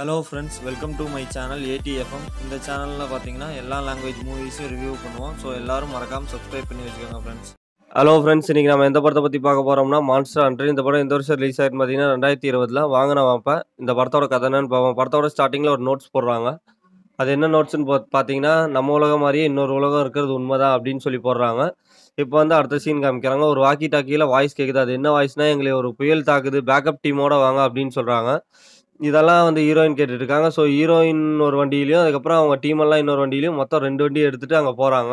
hello friends welcome to my channel ATFM இந்த சேனலில் பார்த்தீங்கன்னா எல்லா லாங்குவேஜ் மூவிஸும் ரிவ்யூ பண்ணுவோம் ஸோ எல்லாரும் மறக்காமல் சப்ஸ்கிரைப் பண்ணி வச்சுக்கோங்க ஃப்ரெண்ட்ஸ் ஹலோ ஃப்ரெண்ட்ஸ் இன்றைக்கி நம்ம எந்த படத்தை பற்றி பார்க்க போகிறோம்னா மான்ஸ்டர் அன்று இந்த படம் இந்த வருஷம் ரிலீஸ் ஆகிட்டு பார்த்தீங்கன்னா ரெண்டாயிரத்தி இருபதில் வாங்கின வாப்ப இந்த படத்தோட கதை என்னன்னு பார்ப்போம் படத்தோட ஸ்டார்டிங்கில் ஒரு நோட்ஸ் போடுறாங்க அது என்ன நோட்ஸ்னு பார்த்தீங்கன்னா நம்ம உலகம் மாதிரியே இன்னொரு உலகம் இருக்கிறது உண்மைதான் அப்படின்னு சொல்லி போடுறாங்க இப்போ வந்து அடுத்த சீன் காமிக்கிறாங்க ஒரு வாக்கி டாக்கியில் வாய்ஸ் கேட்குது அது என்ன வாய்ஸ்னால் எங்களை ஒரு புயல் தாக்குது பேக்கப் டீமோட வாங்க அப்படின்னு சொல்கிறாங்க இதெல்லாம் வந்து ஹீரோயின் கேட்டுட்டு இருக்காங்க ஸோ ஹீரோயின் ஒரு வண்டியிலையும் அதுக்கப்புறம் அவங்க டீம் எல்லாம் இன்னொரு வண்டியிலையும் மொத்தம் ரெண்டு வண்டி எடுத்துகிட்டு அங்கே போகிறாங்க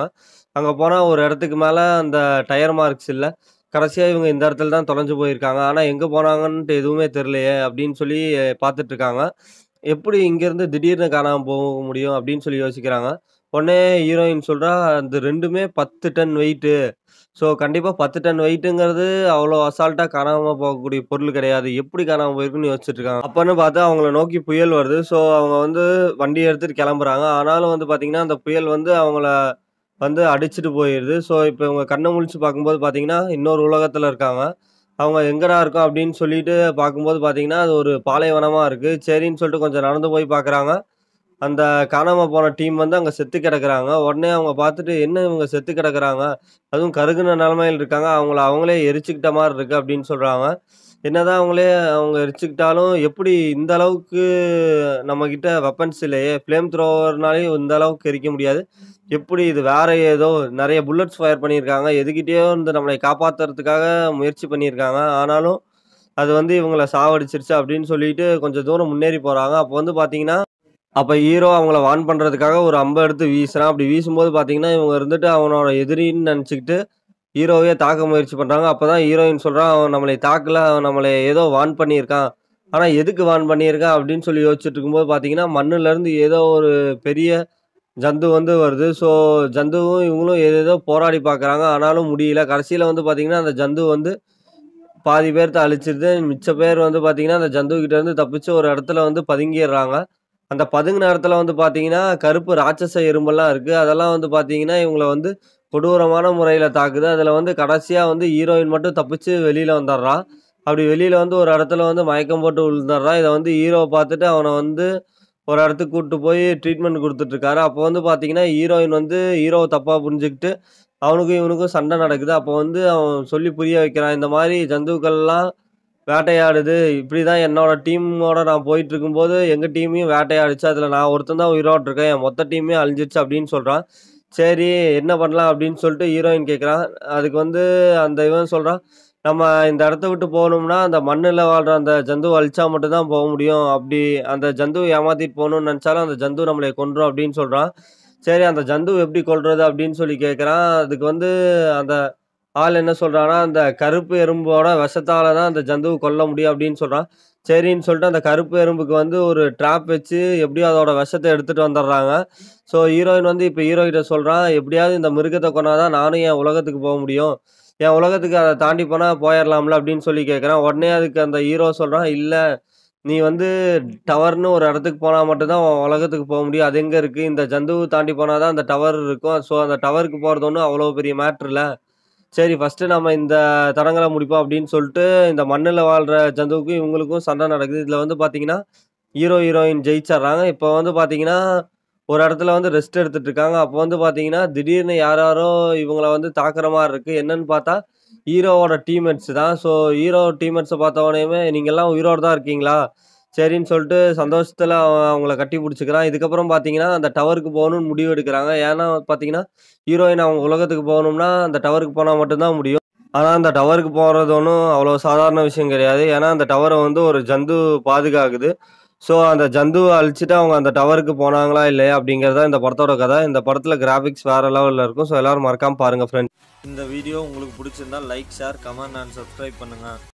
அங்கே போனால் ஒரு இடத்துக்கு மேலே அந்த டயர் மார்க்ஸ் இல்லை கடைசியாக இவங்க இந்த இடத்துல தான் தொலைஞ்சு போயிருக்காங்க ஆனால் எங்கே போனாங்கன்ட்டு எதுவுமே தெரிலையே அப்படின்னு சொல்லி பார்த்துட்ருக்காங்க எப்படி இங்கேருந்து திடீர்னு காணாமல் போக முடியும் அப்படின்னு சொல்லி யோசிக்கிறாங்க உடனே ஹீரோயின் சொல்கிறா அந்த ரெண்டுமே பத்து டன் வெயிட்டு ஸோ கண்டிப்பாக பத்து டன் வெயிட்டுங்கிறது அவ்வளோ அசால்ட்டாக காணாமல் போகக்கூடிய பொருள் கிடையாது எப்படி காணாமல் போயிருக்குன்னு யோசிச்சுட்டு இருக்காங்க அப்போன்னு பார்த்தா அவங்கள நோக்கி புயல் வருது ஸோ அவங்க வந்து வண்டியை எடுத்துகிட்டு கிளம்புறாங்க ஆனாலும் வந்து பார்த்திங்கன்னா அந்த புயல் வந்து அவங்கள வந்து அடிச்சுட்டு போயிடுது ஸோ இப்போ இவங்க கண்ணை முழிச்சு பார்க்கும்போது பார்த்தீங்கன்னா இன்னொரு உலகத்தில் இருக்காங்க அவங்க எங்கடா இருக்கோம் அப்படின்னு சொல்லிட்டு பார்க்கும்போது பார்த்தீங்கன்னா அது ஒரு பாலைவனமாக இருக்குது சரின்னு சொல்லிட்டு கொஞ்சம் நடந்து போய் பார்க்குறாங்க அந்த காணாமல் போன டீம் வந்து அங்கே செத்து கிடக்குறாங்க உடனே அவங்க பார்த்துட்டு என்ன இவங்க செத்து கிடக்குறாங்க அதுவும் கருகுன நிலமையில் இருக்காங்க அவங்கள அவங்களே எரிச்சுக்கிட்ட மாதிரி இருக்குது அப்படின்னு சொல்கிறாங்க என்னதான் அவங்களே அவங்க எரிச்சுக்கிட்டாலும் எப்படி இந்த அளவுக்கு நம்மக்கிட்ட வெப்பன்ஸ் இல்லையே ஃப்ளேம் த்ரோவர்னாலே இந்த அளவுக்கு எரிக்க முடியாது எப்படி இது வேற ஏதோ நிறைய புல்லட்ஸ் ஃபயர் பண்ணியிருக்காங்க எதுக்கிட்டேயோ வந்து நம்மளை காப்பாற்றுறதுக்காக முயற்சி பண்ணியிருக்காங்க ஆனாலும் அது வந்து இவங்களை சாவடிச்சிருச்சு அப்படின்னு சொல்லிட்டு கொஞ்சம் தூரம் முன்னேறி போகிறாங்க அப்போ வந்து பார்த்தீங்கன்னா அப்போ ஹீரோ அவங்கள வான் பண்ணுறதுக்காக ஒரு அம்பை எடுத்து வீசுகிறான் அப்படி வீசும்போது பார்த்தீங்கன்னா இவங்க இருந்துட்டு அவனோட எதிரின்னு நினச்சிக்கிட்டு ஹீரோவே தாக்க முயற்சி பண்ணுறாங்க அப்போ தான் ஹீரோயின் சொல்கிறான் அவன் நம்மளை தாக்கல அவன் நம்மளை ஏதோ வான் பண்ணியிருக்கான் ஆனால் எதுக்கு வான் பண்ணியிருக்கான் அப்படின்னு சொல்லி யோசிச்சுட்டு இருக்கும்போது பார்த்தீங்கன்னா மண்ணுலேருந்து ஏதோ ஒரு பெரிய ஜந்து வந்து வருது ஸோ ஜந்துவும் இவங்களும் ஏதேதோ போராடி பார்க்குறாங்க ஆனாலும் முடியல கடைசியில் வந்து பார்த்திங்கன்னா அந்த ஜந்து வந்து பாதி பேர்த்த அழிச்சிருது மிச்ச பேர் வந்து பார்த்திங்கன்னா அந்த ஜந்துக்கிட்டேருந்து தப்பிச்சு ஒரு இடத்துல வந்து பதுங்கிடுறாங்க அந்த பதுங்கு நேரத்தில் வந்து பார்த்தீங்கன்னா கருப்பு ராட்சச எறும்பெல்லாம் இருக்குது அதெல்லாம் வந்து பார்த்தீங்கன்னா இவங்களை வந்து கொடூரமான முறையில் தாக்குது அதில் வந்து கடைசியாக வந்து ஹீரோயின் மட்டும் தப்பிச்சு வெளியில் வந்துடுறான் அப்படி வெளியில் வந்து ஒரு இடத்துல வந்து மயக்கம் போட்டு விழுந்துடுறான் இதை வந்து ஹீரோவை பார்த்துட்டு அவனை வந்து ஒரு இடத்துக்கு கூப்பிட்டு போய் ட்ரீட்மெண்ட் கொடுத்துட்ருக்காரு அப்போ வந்து பார்த்தீங்கன்னா ஹீரோயின் வந்து ஹீரோவை தப்பாக புரிஞ்சுக்கிட்டு அவனுக்கும் இவனுக்கும் சண்டை நடக்குது அப்போ வந்து அவன் சொல்லி புரிய வைக்கிறான் இந்த மாதிரி ஜந்துக்கள்லாம் வேட்டையாடுது இப்படி தான் என்னோட டீமோட நான் போயிட்டு இருக்கும்போது எங்கள் டீமையும் வேட்டையாடுச்சு அதில் நான் ஒருத்தன் தான் உயிரோட்டு இருக்கேன் என் மொத்த டீமே அழிஞ்சிருச்சு அப்படின்னு சொல்கிறான் சரி என்ன பண்ணலாம் அப்படின்னு சொல்லிட்டு ஹீரோயின் கேட்குறான் அதுக்கு வந்து அந்த இவன் சொல்கிறான் நம்ம இந்த இடத்த விட்டு போகணும்னா அந்த மண்ணில் வாழ்கிற அந்த ஜந்து அழிச்சா மட்டும்தான் போக முடியும் அப்படி அந்த ஜந்து ஏமாற்றிட்டு போகணும்னு நினச்சாலும் அந்த ஜந்து நம்மளை கொன்றோம் அப்படின்னு சொல்கிறான் சரி அந்த ஜந்து எப்படி கொள்வது அப்படின்னு சொல்லி கேட்குறான் அதுக்கு வந்து அந்த ஆள் என்ன சொல்கிறான்னா அந்த கருப்பு எறும்போட விஷத்தால் தான் அந்த ஜந்துவை கொல்ல முடியும் அப்படின்னு சொல்கிறான் சரின்னு சொல்லிட்டு அந்த கருப்பு எறும்புக்கு வந்து ஒரு ட்ராப் வச்சு எப்படியோ அதோட விஷத்தை எடுத்துகிட்டு வந்துடுறாங்க ஸோ ஹீரோயின் வந்து இப்போ ஹீரோகிட்ட சொல்கிறான் எப்படியாவது இந்த மிருகத்தை தான் நானும் என் உலகத்துக்கு போக முடியும் என் உலகத்துக்கு அதை தாண்டி போனால் போயிடலாம்ல அப்படின்னு சொல்லி கேட்குறான் உடனே அதுக்கு அந்த ஹீரோ சொல்கிறான் இல்லை நீ வந்து டவர்னு ஒரு இடத்துக்கு போனால் மட்டும்தான் உலகத்துக்கு போக முடியும் அது எங்கே இருக்குது இந்த ஜந்துவை தாண்டி போனால் தான் அந்த டவர் இருக்கும் ஸோ அந்த டவருக்கு போகிறது ஒன்றும் அவ்வளோ பெரிய மேட்ரு இல்லை சரி ஃபஸ்ட்டு நம்ம இந்த தடங்களை முடிப்போம் அப்படின்னு சொல்லிட்டு இந்த மண்ணில் வாழ்கிற ஜந்துவுக்கும் இவங்களுக்கும் சண்டை நடக்குது இதில் வந்து பார்த்தீங்கன்னா ஹீரோ ஹீரோயின் ஜெயிச்சிட்றாங்க இப்போ வந்து பார்த்தீங்கன்னா ஒரு இடத்துல வந்து ரெஸ்ட் எடுத்துகிட்டு இருக்காங்க அப்போ வந்து பார்த்தீங்கன்னா திடீர்னு யாராரோ இவங்கள வந்து தாக்குற மாதிரி இருக்குது என்னன்னு பார்த்தா ஹீரோவோட டீம்மேட்ஸ் தான் ஸோ ஹீரோ டீம்மேட்ஸை பார்த்தவொடனேயுமே நீங்கள்லாம் உயிரோடு தான் இருக்கீங்களா சரின்னு சொல்லிட்டு சந்தோஷத்தில் அவங்கள கட்டி பிடிச்சிக்கிறான் இதுக்கப்புறம் பார்த்தீங்கன்னா அந்த டவருக்கு போகணும்னு முடிவு எடுக்கிறாங்க ஏன்னா பார்த்தீங்கன்னா ஹீரோயின் அவங்க உலகத்துக்கு போகணும்னா அந்த டவருக்கு போனால் மட்டும்தான் முடியும் ஆனால் அந்த டவருக்கு போகிறது ஒன்றும் அவ்வளோ சாதாரண விஷயம் கிடையாது ஏன்னா அந்த டவரை வந்து ஒரு ஜந்து பாதுகாக்குது ஸோ அந்த ஜந்துவை அழிச்சிட்டு அவங்க அந்த டவருக்கு போனாங்களா இல்லையா அப்படிங்கிறதா இந்த படத்தோட கதை இந்த படத்தில் கிராஃபிக்ஸ் வேறு லெவலில் இருக்கும் ஸோ எல்லோரும் மறக்காமல் பாருங்கள் ஃப்ரெண்ட்ஸ் இந்த வீடியோ உங்களுக்கு பிடிச்சிருந்தா like share comment and subscribe பண்ணுங்கள்